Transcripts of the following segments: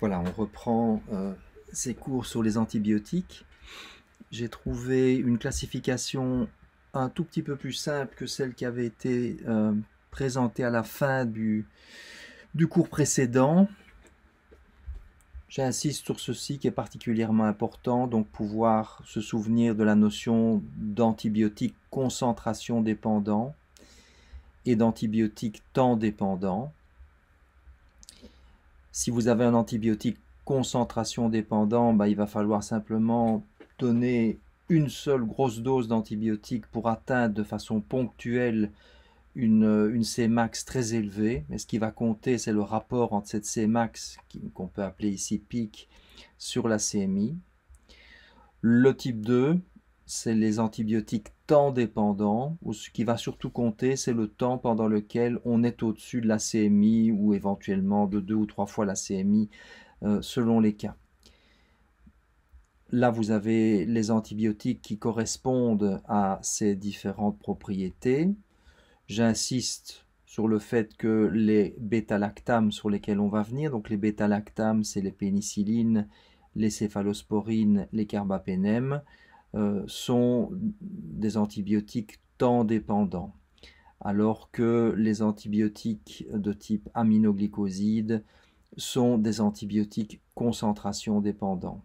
Voilà, on reprend euh, ces cours sur les antibiotiques. J'ai trouvé une classification un tout petit peu plus simple que celle qui avait été euh, présentée à la fin du, du cours précédent. J'insiste sur ceci qui est particulièrement important, donc pouvoir se souvenir de la notion d'antibiotiques concentration dépendant et d'antibiotiques temps dépendant. Si vous avez un antibiotique concentration dépendant, bah, il va falloir simplement donner une seule grosse dose d'antibiotique pour atteindre de façon ponctuelle une, une Cmax très élevée. Mais ce qui va compter, c'est le rapport entre cette Cmax, qu'on peut appeler ici pic, sur la CMI. Le type 2, c'est les antibiotiques temps dépendants, où ce qui va surtout compter, c'est le temps pendant lequel on est au-dessus de la CMI ou éventuellement de deux ou trois fois la CMI euh, selon les cas. Là, vous avez les antibiotiques qui correspondent à ces différentes propriétés. J'insiste sur le fait que les bêta sur lesquels on va venir, donc les bêta-lactames, c'est les pénicillines, les céphalosporines, les carbapénèmes, euh, sont des antibiotiques temps dépendants, alors que les antibiotiques de type aminoglycoside sont des antibiotiques concentration dépendants.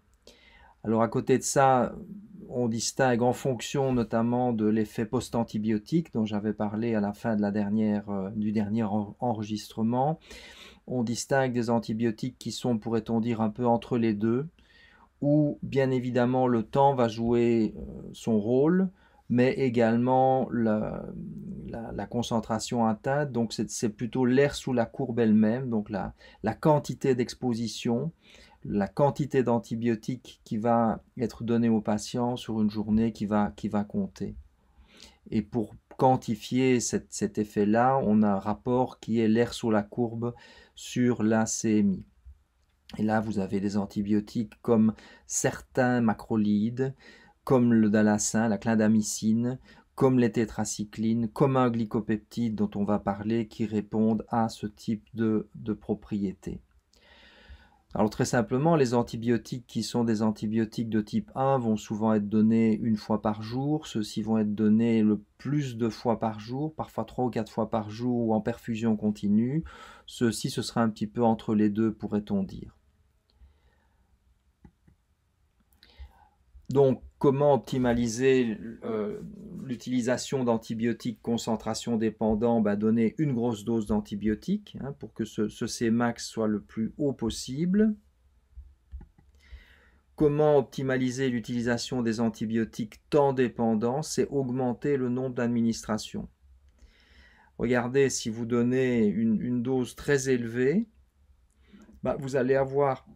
Alors à côté de ça, on distingue en fonction notamment de l'effet post-antibiotique dont j'avais parlé à la fin euh, du dernier enregistrement. On distingue des antibiotiques qui sont, pourrait-on dire, un peu entre les deux, où bien évidemment le temps va jouer euh, son rôle, mais également la, concentration atteinte. Donc c'est plutôt l'air sous la courbe elle-même, donc la, quantité d'exposition, la quantité d'antibiotiques qui va être donnée aux patients sur une journée qui va, qui va compter. Et pour quantifier cet, cet effet-là, on a un rapport qui est l'air sous la courbe sur la CMI. Et là, vous avez des antibiotiques comme certains macrolides, comme le dalacin, la clindamycine, comme les tétracyclines, comme un glycopeptide dont on va parler, qui répondent à ce type de, propriété. propriétés. Alors très simplement, les antibiotiques qui sont des antibiotiques de type 1 vont souvent être donnés une fois par jour, ceux-ci vont être donnés le plus de fois par jour, parfois trois ou quatre fois par jour ou en perfusion continue, ceux-ci ce sera un petit peu entre les deux pourrait-on dire. Donc, comment optimaliser euh, l'utilisation d'antibiotiques concentration dépendant bah, Donner une grosse dose d'antibiotiques hein, pour que ce, Cmax soit le plus haut possible. Comment optimaliser l'utilisation des antibiotiques temps dépendants C'est augmenter le nombre d'administrations. Regardez, si vous donnez une, dose très élevée, bah, vous allez avoir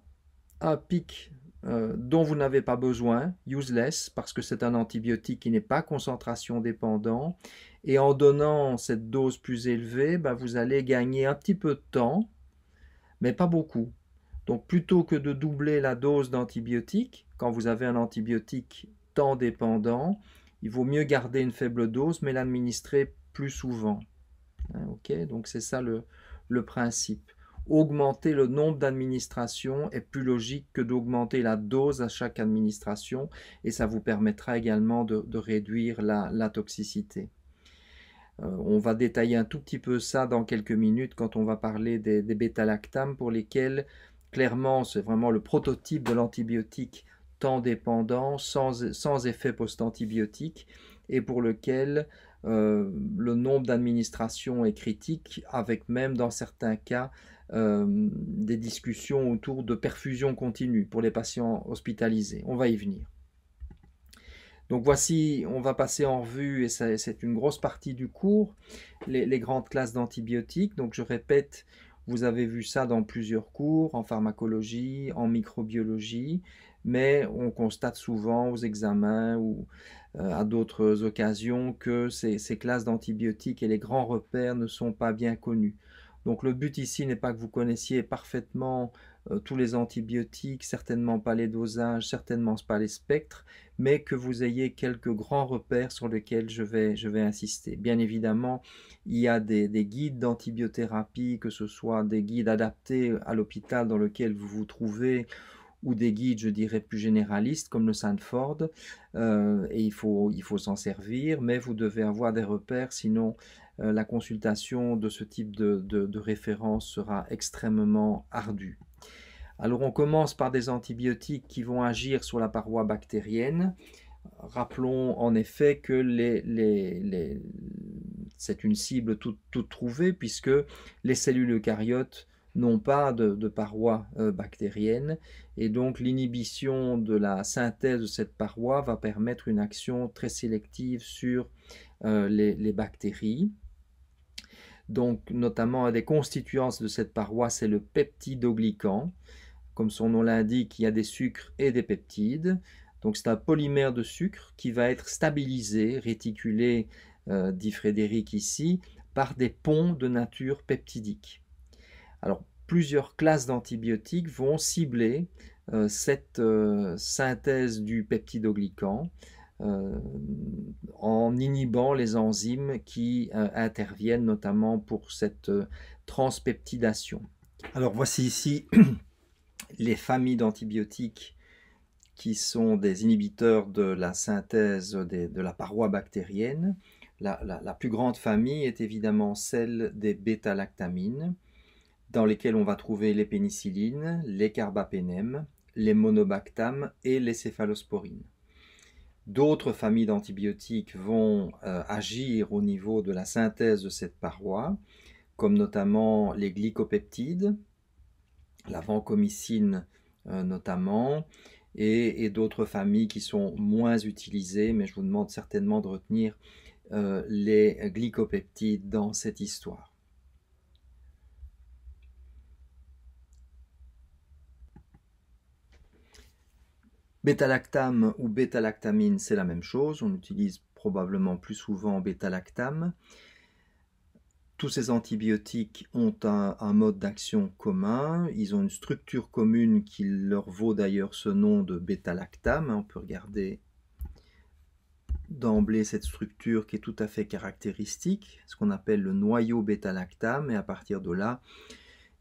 un pic euh, dont vous n'avez pas besoin, useless, parce que c'est un antibiotique qui n'est pas concentration dépendant. Et en donnant cette dose plus élevée, ben, vous allez gagner un petit peu de temps, mais pas beaucoup. Donc plutôt que de doubler la dose d'antibiotique, quand vous avez un antibiotique temps dépendant, il vaut mieux garder une faible dose, mais l'administrer plus souvent. Hein, Donc c'est ça le principe augmenter le nombre d'administrations est plus logique que d'augmenter la dose à chaque administration et ça vous permettra également de, réduire la, toxicité. Euh, on va détailler un tout petit peu ça dans quelques minutes quand on va parler des, des bêta pour lesquels clairement c'est vraiment le prototype de l'antibiotique tant dépendant, sans, effet post-antibiotique et pour lequel euh, le nombre d'administrations est critique avec même dans certains cas euh, des discussions autour de perfusion continue pour les patients hospitalisés. On va y venir. Donc voici, on va passer en revue, et c'est une grosse partie du cours, les, grandes classes d'antibiotiques. Donc je répète, vous avez vu ça dans plusieurs cours, en pharmacologie, en microbiologie, mais on constate souvent aux examens ou euh, à d'autres occasions que ces classes d'antibiotiques et les grands repères ne sont pas bien connus. Donc le but ici n'est pas que vous connaissiez parfaitement euh, tous les antibiotiques, certainement pas les dosages, certainement pas les spectres, mais que vous ayez quelques grands repères sur lesquels je vais, insister. Bien évidemment, il y a des, guides d'antibiothérapie, que ce soit des guides adaptés à l'hôpital dans lequel vous vous trouvez, ou des guides, je dirais, plus généralistes comme le Sanford, euh, et il faut s'en servir, mais vous devez avoir des repères, sinon euh, la consultation de ce type de, référence sera extrêmement ardue. Alors on commence par des antibiotiques qui vont agir sur la paroi bactérienne. Rappelons en effet que les, c'est une cible toute, trouvée puisque les cellules eucaryotes n'ont pas de, paroi euh, bactérienne et donc l'inhibition de la synthèse de cette paroi va permettre une action très sélective sur euh, les, bactéries. Donc, notamment, un des constituants de cette paroi, c'est le peptidoglycan. Comme son nom l'indique, il y a des sucres et des peptides. Donc, c'est un polymère de sucre qui va être stabilisé, réticulé, euh, dit Frédéric ici, par des ponts de nature peptidique. Alors, plusieurs classes d'antibiotiques vont cibler euh, cette euh, synthèse du peptidoglycan euh, en inhibant les enzymes qui euh, interviennent notamment pour cette euh, transpeptidation. Alors voici ici les familles d'antibiotiques qui sont des inhibiteurs de la synthèse de la paroi bactérienne. La, plus grande famille est évidemment celle des bêta-lactamines, dans lesquelles on va trouver les pénicillines, les carbapénèmes, les monobactames et les céphalosporines. D'autres familles d'antibiotiques vont euh, agir au niveau de la synthèse de cette paroi, comme notamment les glycopeptides, la vancomycine euh, notamment, et, d'autres familles qui sont moins utilisées, mais je vous demande certainement de retenir euh, les glycopeptides dans cette histoire. Bêta-lactame ou bêta-lactamine, c'est la même chose. On utilise probablement plus souvent bêta lactam Tous ces antibiotiques ont un, mode d'action commun. Ils ont une structure commune qui leur vaut d'ailleurs ce nom de bêta lactam On peut regarder d'emblée cette structure qui est tout à fait caractéristique, ce qu'on appelle le noyau bêta lactam et à partir de là,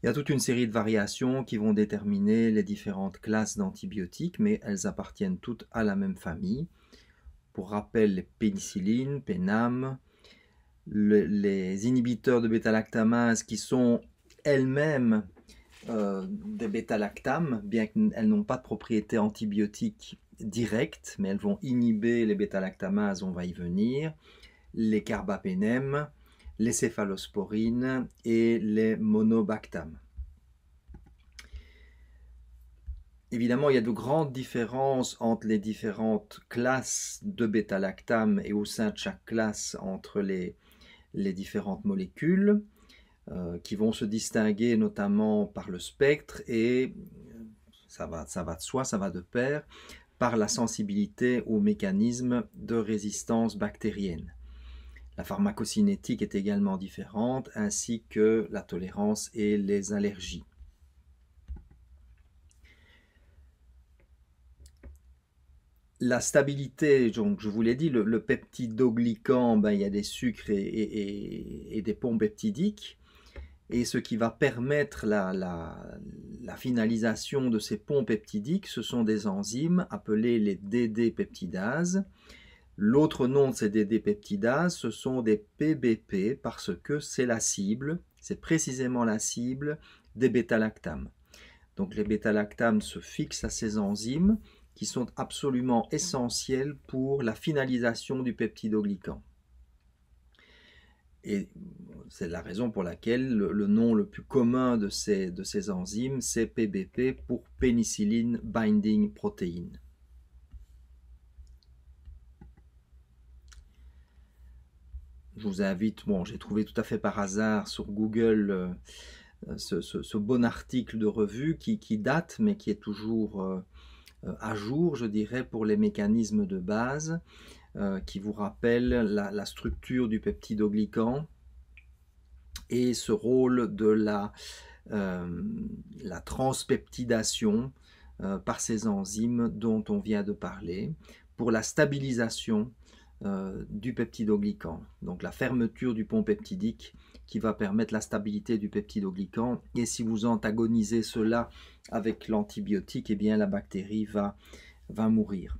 il y a toute une série de variations qui vont déterminer les différentes classes d'antibiotiques, mais elles appartiennent toutes à la même famille. Pour rappel, les pénicillines, pénam, les inhibiteurs de bêta-lactamase qui sont elles-mêmes euh, des bêta bien qu'elles n'ont pas de propriété antibiotique directe, mais elles vont inhiber les bêta-lactamases, on va y venir. Les carbapénèmes, les céphalosporines et les monobactames. Évidemment, il y a de grandes différences entre les différentes classes de bêta et au sein de chaque classe entre les, différentes molécules euh, qui vont se distinguer notamment par le spectre et euh, ça va, ça va de soi, ça va de pair, par la sensibilité aux mécanismes de résistance bactérienne. La pharmacocinétique est également différente, ainsi que la tolérance et les allergies. La stabilité, je vous l'ai dit, le, peptide peptidoglycan, ben, il y a des sucres et, des pompes peptidiques. Et ce qui va permettre la, finalisation de ces pompes peptidiques, ce sont des enzymes appelées les DD-peptidases L'autre nom de ces dd ce sont des PBP parce que c'est la cible, c'est précisément la cible des bêta-lactames. Donc les bêta-lactames se fixent à ces enzymes qui sont absolument essentielles pour la finalisation du peptidoglycan. Et c'est la raison pour laquelle le, nom le plus commun de ces, enzymes, c'est PBP pour Penicillin binding Protein. je vous invite, bon, j'ai trouvé tout à fait par hasard sur Google euh, euh, ce, bon article de revue qui, date, mais qui est toujours euh, à jour, je dirais, pour les mécanismes de base, qui vous rappelle la, structure du peptidoglycan et ce rôle de la transpeptidation par ces enzymes dont on vient de parler, pour la stabilisation euh, du peptidoglycan. Donc la fermeture du pont peptidique qui va permettre la stabilité du peptidoglycan. Et si vous antagonisez cela avec l'antibiotique, et eh bien la bactérie va, va mourir.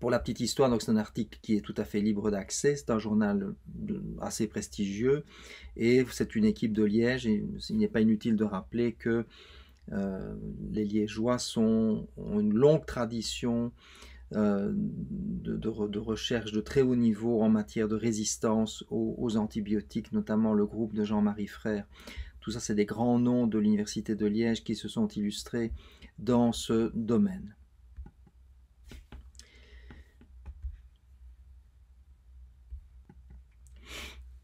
Pour la petite histoire, donc c'est un article qui est tout à fait libre d'accès. C'est un journal assez prestigieux et c'est une équipe de Liège. Et il n'est pas inutile de rappeler que euh, les Liégeois ont une longue tradition euh, de, recherche de très haut niveau en matière de résistance aux, antibiotiques, notamment le groupe de Jean-Marie Frère. Tout ça, c'est des grands noms de l'Université de Liège qui se sont illustrés dans ce domaine.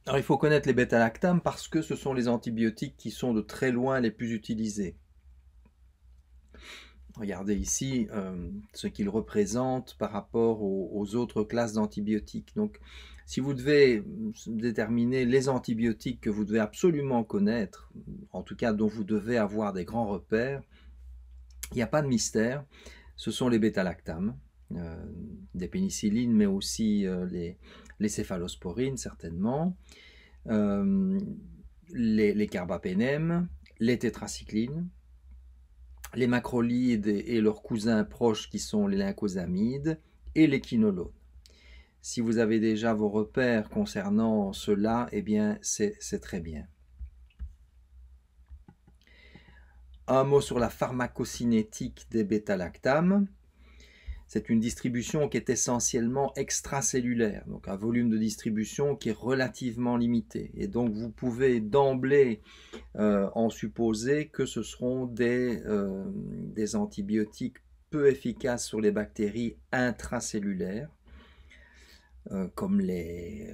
Alors, il faut connaître les bêta-lactames parce que ce sont les antibiotiques qui sont de très loin les plus utilisés. Regardez ici euh, ce qu'il représente par rapport aux, autres classes d'antibiotiques. Donc, si vous devez déterminer les antibiotiques que vous devez absolument connaître, en tout cas dont vous devez avoir des grands repères, il n'y a pas de mystère. Ce sont les bêta-lactames, euh, des pénicillines, mais aussi euh, les, céphalosporines, certainement, les, les carbapénèmes, les tétracyclines, les macrolides et leurs cousins proches qui sont les lincosamides et les quinolones. Si vous avez déjà vos repères concernant cela, eh bien c'est très bien. Un mot sur la pharmacocinétique des bêta-lactames c'est une distribution qui est essentiellement extracellulaire, donc un volume de distribution qui est relativement limité. Et donc vous pouvez d'emblée euh, en supposer que ce seront euh, des, antibiotiques peu efficaces sur les bactéries intracellulaires euh, comme les,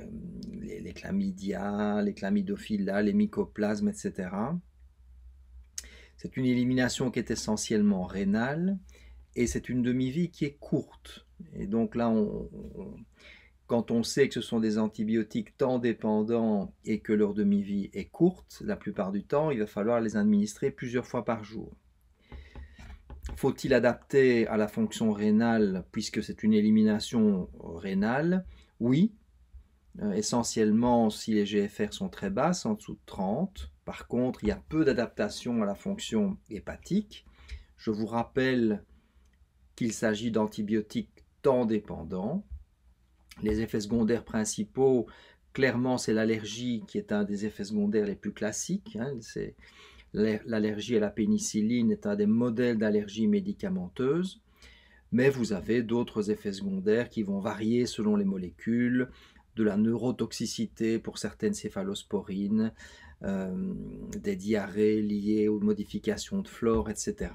les, les, chlamydia, les chlamydophila, les mycoplasmes, etc. C'est une élimination qui est essentiellement rénale et c'est une demi-vie qui est courte. Et donc là, quand on sait que ce sont des antibiotiques tant dépendants et que leur demi-vie est courte, la plupart du temps, il va falloir les administrer plusieurs fois par jour. Faut-il adapter à la fonction rénale puisque c'est une élimination rénale Oui, euh, essentiellement si les GFR sont très basses, en dessous de 30. Par contre, il y a peu d'adaptation à la fonction hépatique. Je vous rappelle qu'il s'agit d'antibiotiques tant dépendants. Les effets secondaires principaux, clairement, c'est l'allergie qui est un des effets secondaires les plus classiques. Hein. c'est l'allergie à la pénicilline est un des modèles d'allergie médicamenteuse, mais vous avez d'autres effets secondaires qui vont varier selon les molécules, de la neurotoxicité pour certaines céphalosporines, euh, des diarrhées liées aux modifications de flore, etc.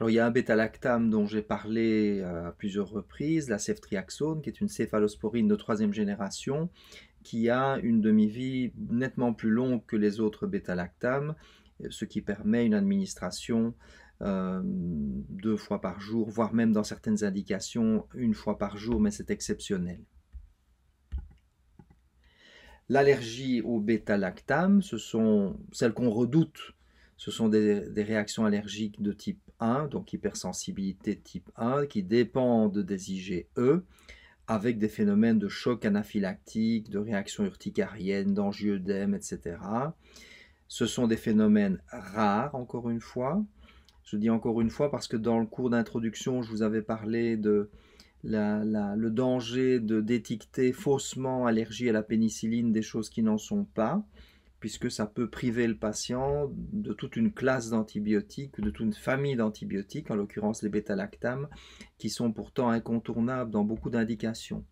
Alors il y a un bêta lactam dont j'ai parlé euh, à plusieurs reprises, la ceftriaxone, qui est une céphalosporine de troisième génération, qui a une demi-vie nettement plus longue que les autres bêta-lactames, euh, ce qui permet une administration euh, deux fois par jour, voire même dans certaines indications une fois par jour, mais c'est exceptionnel. L'allergie au bêta-lactame, ce sont celles qu'on redoute, ce sont des, réactions allergiques de type donc hypersensibilité type 1, qui dépendent des IgE, avec des phénomènes de choc anaphylactique, de réaction urticarienne, d'angiodème, etc. Ce sont des phénomènes rares, encore une fois. Je dis encore une fois parce que dans le cours d'introduction, je vous avais parlé de le danger de d'étiqueter faussement allergie à la pénicilline des choses qui n'en sont pas puisque ça peut priver le patient de toute une classe d'antibiotiques, de toute une famille d'antibiotiques, en l'occurrence les bêta qui sont pourtant incontournables dans beaucoup d'indications.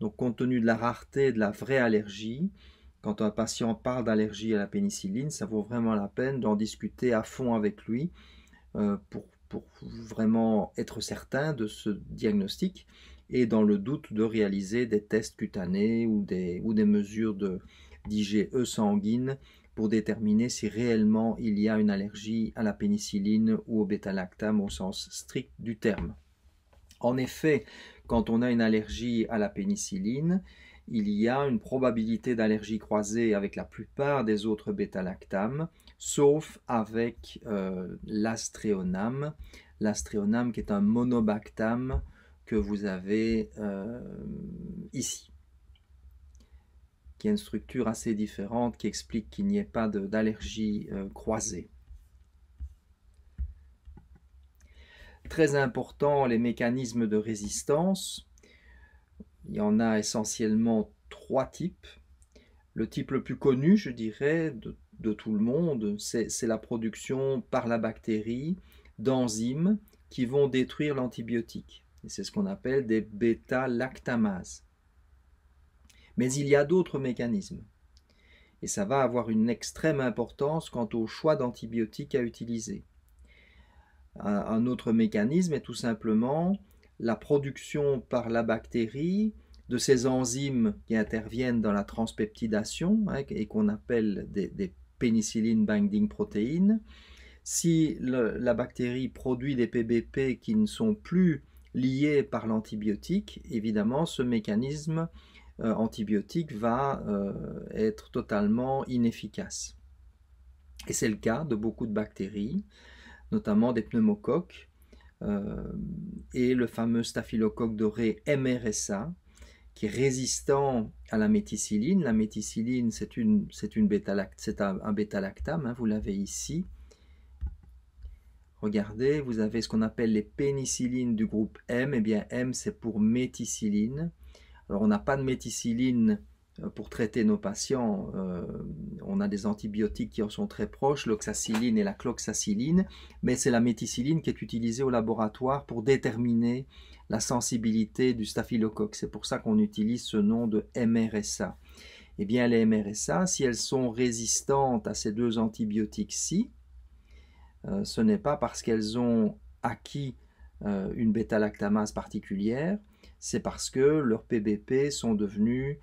Donc compte tenu de la rareté de la vraie allergie, quand un patient parle d'allergie à la pénicilline, ça vaut vraiment la peine d'en discuter à fond avec lui euh, pour, pour vraiment être certain de ce diagnostic et dans le doute de réaliser des tests cutanés ou des, ou des mesures de, d'IgE e sanguine pour déterminer si réellement il y a une allergie à la pénicilline ou au bêta au sens strict du terme. En effet, quand on a une allergie à la pénicilline, il y a une probabilité d'allergie croisée avec la plupart des autres bêta sauf avec l'astréoname, euh, l'astréoname qui est un monobactame que vous avez euh, ici a une structure assez différente qui explique qu'il n'y ait pas d'allergie euh, croisée. Très important, les mécanismes de résistance. Il y en a essentiellement trois types. Le type le plus connu, je dirais, de, de tout le monde, c'est la production par la bactérie d'enzymes qui vont détruire l'antibiotique. C'est ce qu'on appelle des bêta-lactamases. Mais il y a d'autres mécanismes. Et ça va avoir une extrême importance quant au choix d'antibiotiques à utiliser. Un autre mécanisme est tout simplement la production par la bactérie de ces enzymes qui interviennent dans la transpeptidation hein, et qu'on appelle des, pénicilline binding protéines. Si la bactérie produit des PBP qui ne sont plus liés par l'antibiotique, évidemment ce mécanisme euh, antibiotique va euh, être totalement inefficace. Et c'est le cas de beaucoup de bactéries, notamment des pneumocoques euh, et le fameux staphylocoque doré MRSA qui est résistant à la méticilline. La méticilline, c'est une, une un, bêta-lactame, hein, vous l'avez ici. Regardez, vous avez ce qu'on appelle les pénicillines du groupe M. Et eh bien, M, c'est pour méticilline. Alors on n'a pas de méticilline euh, pour traiter nos patients, euh, on a des antibiotiques qui en sont très proches, l'oxacilline et la cloxacilline. mais c'est la méticilline qui est utilisée au laboratoire pour déterminer la sensibilité du staphylocoque. C'est pour ça qu'on utilise ce nom de MRSA. Eh bien, les MRSA, si elles sont résistantes à ces deux antibiotiques-ci, euh, ce n'est pas parce qu'elles ont acquis une bêta-lactamase particulière, c'est parce que leurs PBP sont devenus,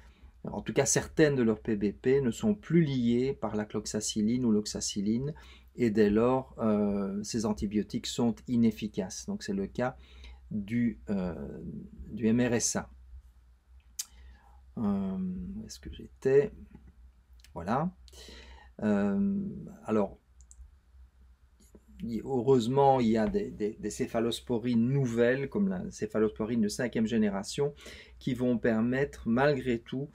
en tout cas certaines de leurs PBP ne sont plus liées par la cloxacilline ou l'oxacilline et dès lors euh, ces antibiotiques sont inefficaces. Donc c'est le cas du, euh, du MRSA. Euh, est-ce que j'étais Voilà. alors, heureusement, il y a des, céphalosporines nouvelles, comme la céphalosporine de cinquième génération, qui vont permettre, malgré tout,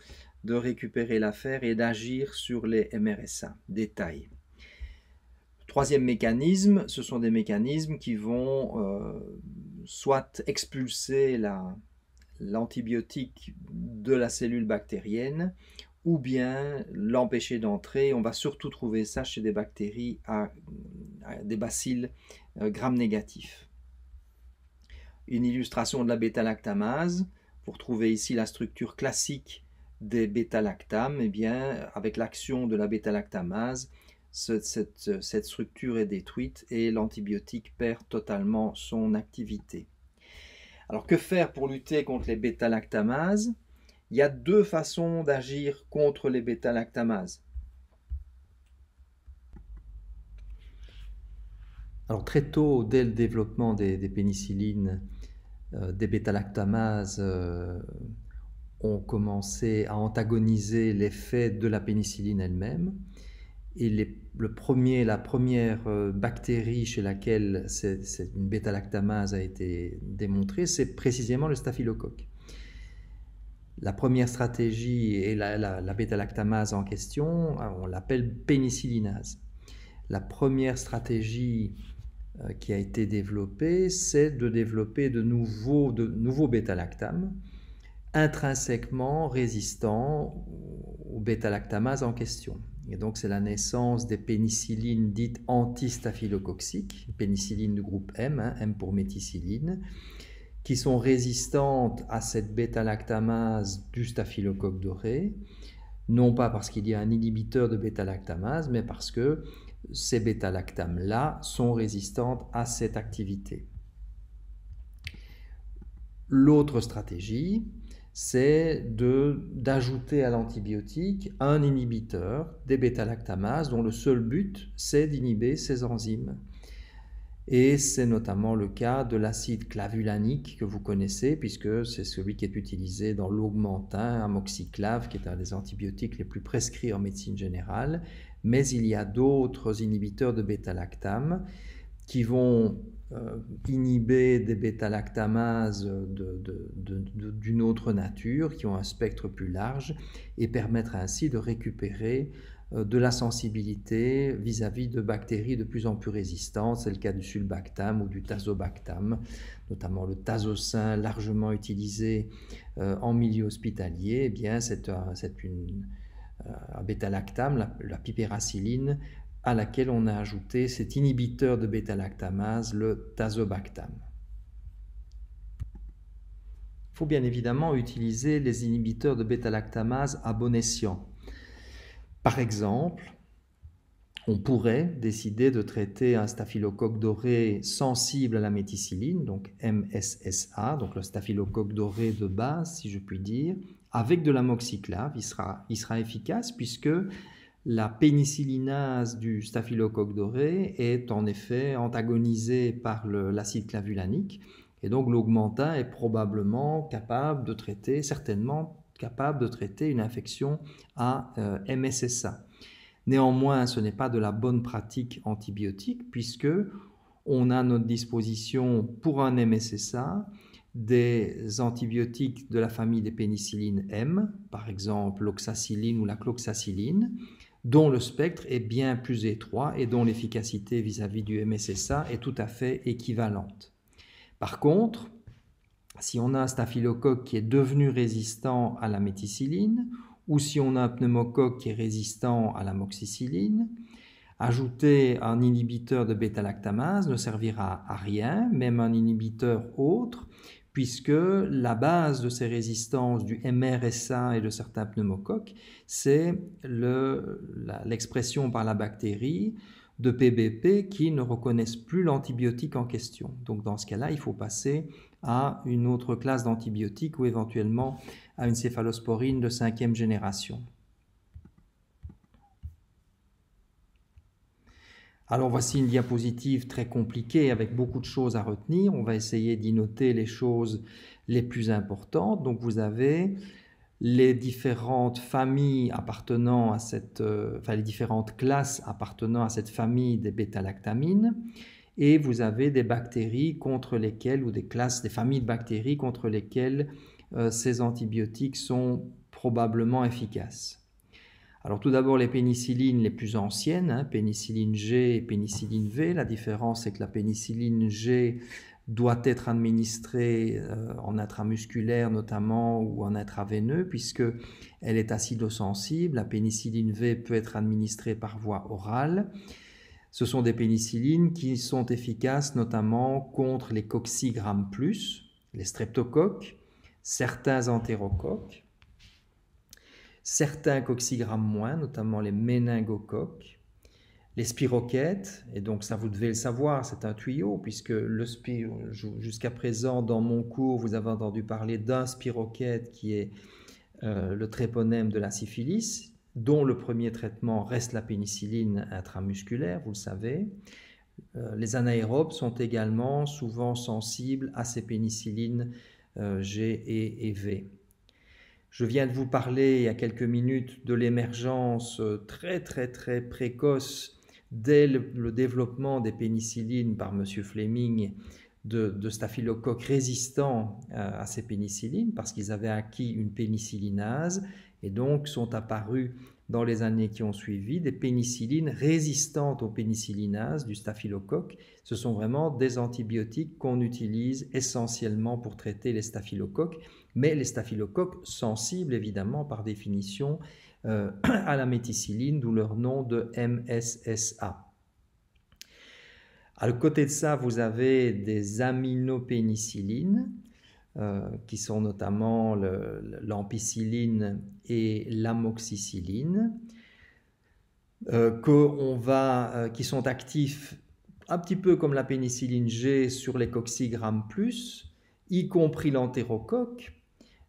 de récupérer l'affaire et d'agir sur les MRSA. Détail. Troisième mécanisme, ce sont des mécanismes qui vont euh, soit expulser l'antibiotique de la cellule bactérienne, ou bien l'empêcher d'entrer. On va surtout trouver ça chez des bactéries à euh, des bacilles euh, gram négatifs. Une illustration de la bêta-lactamase. Vous retrouvez ici la structure classique des bêta-lactames. Eh bien, avec l'action de la bêta-lactamase, cette, euh, cette, structure est détruite et l'antibiotique perd totalement son activité. Alors que faire pour lutter contre les bêta-lactamases Il y a deux façons d'agir contre les bêta-lactamases. très tôt, dès le développement des, pénicillines, euh, des bêta-lactamases euh, ont commencé à antagoniser l'effet de la pénicilline elle-même. Et le premier, la première euh, bactérie chez laquelle cette une bêta-lactamase a été démontrée, c'est précisément le staphylocoque. La première stratégie et la, bétalactamase lactamase en question, on l'appelle pénicillinase. La première stratégie euh, qui a été développé, c'est de développer de nouveaux, de bêta intrinsèquement résistants aux bêta-lactamases en question. Et donc c'est la naissance des pénicillines dites antistaphylococciques, pénicillines du groupe M, hein, M pour méticilline, qui sont résistantes à cette bêta-lactamase du staphylocoque doré, non pas parce qu'il y a un inhibiteur de bêta-lactamase, mais parce que ces bêta-lactames-là sont résistantes à cette activité. L'autre stratégie, c'est d'ajouter à l'antibiotique un inhibiteur des bêta-lactamases dont le seul but, c'est d'inhiber ces enzymes. Et c'est notamment le cas de l'acide clavulanique que vous connaissez, puisque c'est celui qui est utilisé dans l'augmentin, amoxiclave, qui est un des antibiotiques les plus prescrits en médecine générale. Mais il y a d'autres inhibiteurs de bêta qui vont euh, inhiber des bêta-lactamases d'une autre nature, qui ont un spectre plus large, et permettre ainsi de récupérer euh, de la sensibilité vis-à-vis de bactéries de plus en plus résistantes. C'est le cas du sulbactam ou du tazobactam, notamment le tazocin largement utilisé euh, en milieu hospitalier. Eh bien, c'est un, euh, un bêta-lactam, la, piperacilline, à laquelle on a ajouté cet inhibiteur de bêta-lactamase, le tazobactam. Il faut bien évidemment utiliser les inhibiteurs de bêta-lactamase à bon escient par exemple, on pourrait décider de traiter un staphylocoque doré sensible à la méticilline, donc MSSA, donc le staphylocoque doré de base, si je puis dire, avec de l'amoxiclave. Il sera, il sera efficace puisque la pénicillinase du staphylocoque doré est en effet antagonisée par l'acide clavulanique. Et donc l'augmentin est probablement capable de traiter certainement capable de traiter une infection à euh, MSSA. Néanmoins, ce n'est pas de la bonne pratique antibiotique puisque on a à notre disposition pour un MSSA des antibiotiques de la famille des pénicillines M, par exemple l'oxacilline ou la cloxacilline, dont le spectre est bien plus étroit et dont l'efficacité vis-à-vis du MSSA est tout à fait équivalente. Par contre, si on a un staphylocoque qui est devenu résistant à la méticilline, ou si on a un pneumocoque qui est résistant à la moxicilline, ajouter un inhibiteur de bêta-lactamase ne servira à rien, même un inhibiteur autre, puisque la base de ces résistances du MRSA et de certains pneumocoques, c'est l'expression par la bactérie de PBP qui ne reconnaissent plus l'antibiotique en question. Donc dans ce cas-là, il faut passer à une autre classe d'antibiotiques ou éventuellement à une céphalosporine de cinquième génération. Alors voici une diapositive très compliquée avec beaucoup de choses à retenir. On va essayer d'y noter les choses les plus importantes. Donc vous avez les différentes familles appartenant à cette, euh, enfin les différentes classes appartenant à cette famille des bêta-lactamines et vous avez des bactéries contre lesquelles, ou des classes, des familles de bactéries contre lesquelles euh, ces antibiotiques sont probablement efficaces. Alors tout d'abord les pénicillines les plus anciennes, hein, pénicilline G et pénicilline V. La différence c'est que la pénicilline G doit être administrée euh, en intramusculaire notamment ou en intraveineux puisque elle est acidosensible. La pénicilline V peut être administrée par voie orale. Ce sont des pénicillines qui sont efficaces notamment contre les coxygrammes plus, les streptocoques, certains entérocoques, certains coxygrammes moins, notamment les méningocoques, les spiroquettes, et donc ça vous devez le savoir, c'est un tuyau, puisque jusqu'à présent dans mon cours, vous avez entendu parler d'un spiroquette qui est euh, le tréponème de la syphilis, dont le premier traitement reste la pénicilline intramusculaire, vous le savez. Euh, les anaérobes sont également souvent sensibles à ces pénicillines euh, G et V. Je viens de vous parler il y a quelques minutes de l'émergence euh, très très très précoce dès le, développement des pénicillines par M. Fleming de, staphylocoques résistants à ces pénicillines parce qu'ils avaient acquis une pénicillinase et donc sont apparues dans les années qui ont suivi des pénicillines résistantes aux pénicillinases du staphylocoque. Ce sont vraiment des antibiotiques qu'on utilise essentiellement pour traiter les staphylocoques, mais les staphylocoques sensibles évidemment par définition euh, à la méticilline, d'où leur nom de MSSA. À côté de ça, vous avez des aminopénicillines euh, qui sont notamment l'ampicilline et l'amoxicilline, euh, euh, qui sont actifs un petit peu comme la pénicilline G sur les coxygrammes plus, y compris l'entérocoque,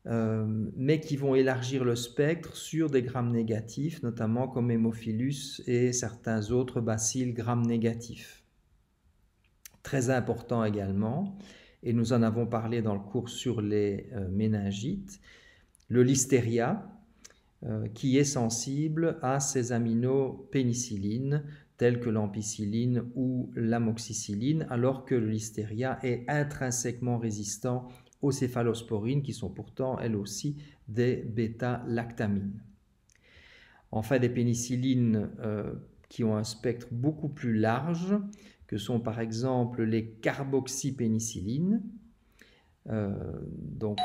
mais qui vont élargir le spectre sur des grammes négatifs, notamment comme Hémophilus et certains autres bacilles grammes négatifs. Très important également, et nous en avons parlé dans le cours sur les euh, méningites, le listeria, euh, qui est sensible à ces aminopénicillines telles que l'ampicilline ou l'amoxicilline, alors que le listeria est intrinsèquement résistant aux céphalosporines, qui sont pourtant elles aussi des bêta-lactamines. Enfin, des pénicillines euh, qui ont un spectre beaucoup plus large, que sont par exemple les carboxypénicillines, euh, donc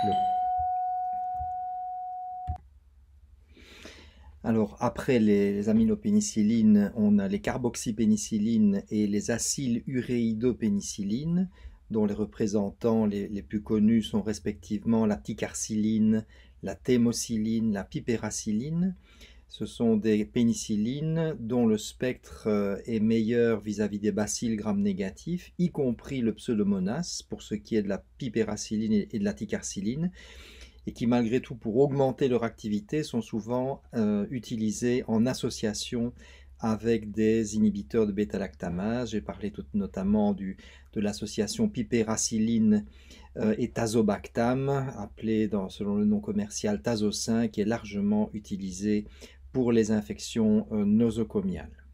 Alors après les, aminopénicillines, on a les carboxypénicillines et les acyluréidopénicillines, dont les représentants les, plus connus sont respectivement la ticarcilline, la thémocilline, la piperacilline, ce sont des pénicillines dont le spectre euh, est meilleur vis-à-vis des bacilles gram négatifs, y compris le pseudomonas pour ce qui est de la piperacilline et de la ticarcilline, et qui malgré tout pour augmenter leur activité sont souvent utilisés euh, utilisées en association avec des inhibiteurs de bêta-lactamase. J'ai parlé tout, notamment de l'association piperacilline euh, et tazobactam, appelée selon le nom commercial tazocin qui est largement utilisée pour les infections euh, nosocomiales.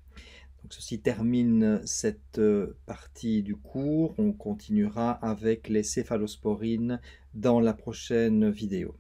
ceci termine cette euh, partie du cours. On continuera avec les céphalosporines dans la prochaine vidéo.